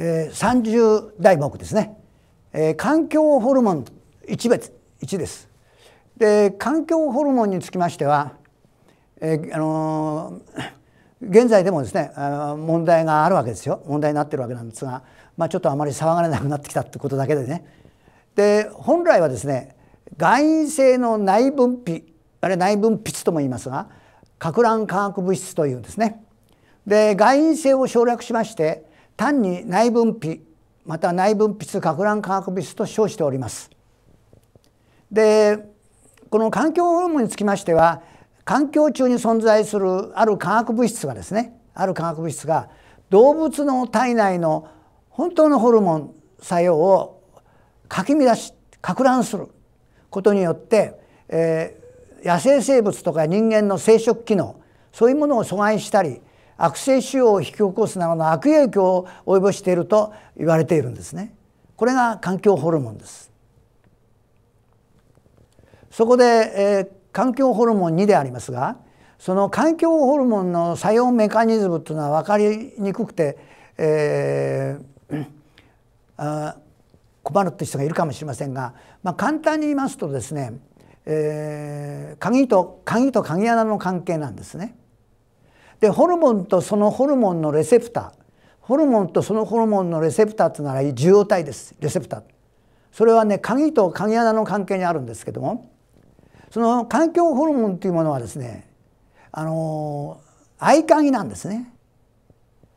え30題目ですね、えー、環境ホルモン1別1です。で環境ホルモンにつきましては、えー、あの現在でもですね問題があるわけですよ問題になってるわけなんですが、まあ、ちょっとあまり騒がれなくなってきたってことだけでねで本来はですね外因性の内分泌あれ内分泌とも言いますが核卵化学物質というんですねで外因性を省略しまして単に内分泌また内分泌核乱化学物質と称しております。でこの環境ホルモンにつきましては環境中に存在するある化学物質がですねある化学物質が動物の体内の本当のホルモン作用をかき乱し攪乱することによって、えー、野生生物とか人間の生殖機能そういうものを阻害したり悪性腫瘍を引き起こすなどの悪影響を及ぼしていると言われているんですねこれが環境ホルモンですそこで、えー、環境ホルモン2でありますがその環境ホルモンの作用メカニズムというのは分かりにくくて、えー、あ困るって人がいるかもしれませんが、まあ、簡単に言いますとですね、えー、鍵と鍵と鍵穴の関係なんですね。でホルモンとそのホルモンのレセプターホルモンとそのホルモンのレセプターっていうのは受容体ですレセプターそれはね鍵と鍵穴の関係にあるんですけどもその環境ホルモンというものはですねあの合鍵なんですね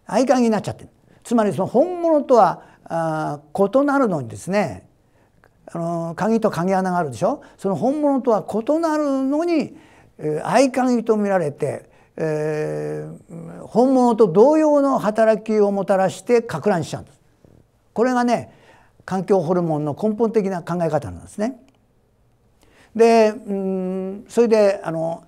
合鍵になっちゃってるつまりその本物とはあ異なるのにですねあの鍵と鍵穴があるでしょその本物とは異なるのに合鍵と見られてえー、本物と同様の働きをもたらして撹乱しちゃうんですこれがね環境ホルモンの根本的な考え方なんですね。でうんそれであの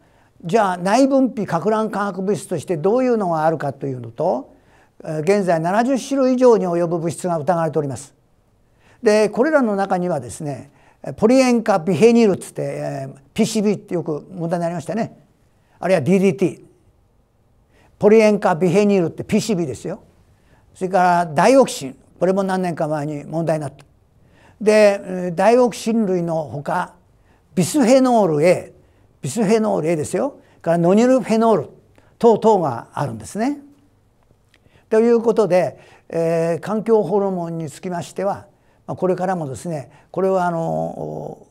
じゃあ内分泌撹乱化学物質としてどういうのがあるかというのと現在70種類以上に及ぶ物質が疑われております。でこれらの中にはですねポリ塩化ビヘニルっつって、えー、PCB ってよく問題になりましたねあるいは DDT ポリンカビヘニルって PCB ですよそれからダイオキシンこれも何年か前に問題になったでダイオキシン類のほかビスフェノール A ビスフェノール A ですよからノニルフェノール等々があるんですね。ということで、えー、環境ホルモンにつきましてはこれからもですねこれはあの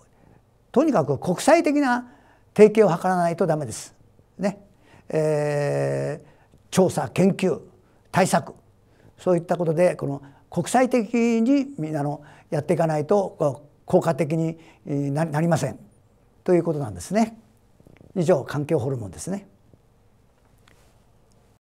とにかく国際的な提携を図らないとダメです。ねえ調査研究対策そういったことでこの国際的にみんなのやっていかないと効果的になりませんということなんですね。以上環境ホルモンですね